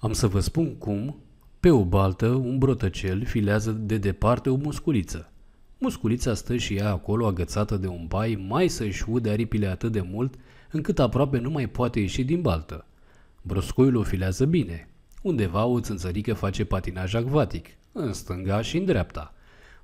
Am să vă spun cum, pe o baltă, un brotăcel filează de departe o musculiță. Musculița stă și ea acolo agățată de un pai, mai să-și ude aripile atât de mult, încât aproape nu mai poate ieși din baltă. Broscoiul o filează bine. Undeva o țânțărică face patinaj acvatic, în stânga și în dreapta.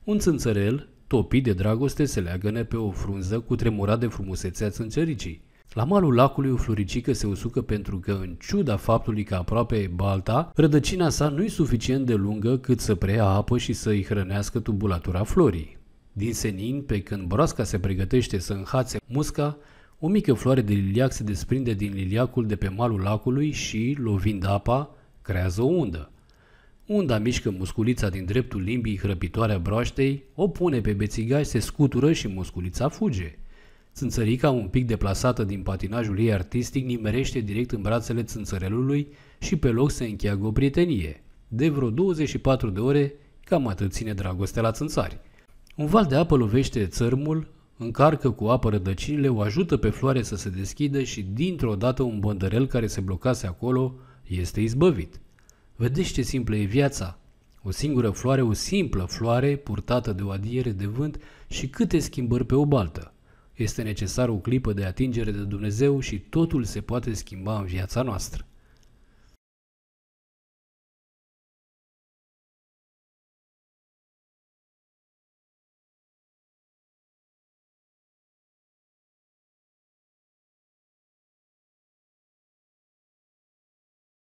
Un țânțărel, topit de dragoste, se leagă pe o frunză cu tremura de frumusețea țânțăricii. La malul lacului o floricică se usucă pentru că, în ciuda faptului că aproape e balta, rădăcina sa nu e suficient de lungă cât să preia apă și să i hrănească tubulatura florii. Din senin, pe când broasca se pregătește să înhațe musca, o mică floare de liliac se desprinde din liliacul de pe malul lacului și, lovind apa, creează o undă. Unda mișcă musculița din dreptul limbii hrăpitoare a broaștei, o pune pe bețigaș, se scutură și musculița fuge. Țânțărica, un pic deplasată din patinajul ei artistic, nimerește direct în brațele țânțărelului și pe loc se încheagă o prietenie. De vreo 24 de ore, cam atât ține dragostea la țânțari. Un val de apă lovește țărmul, încarcă cu apă rădăcinile, o ajută pe floare să se deschidă și dintr-o dată un băndărel care se blocase acolo este izbăvit. Vedeți ce simplă e viața! O singură floare, o simplă floare, purtată de o adiere de vânt și câte schimbări pe o baltă. Este necesar o clipă de atingere de Dumnezeu și totul se poate schimba în viața noastră.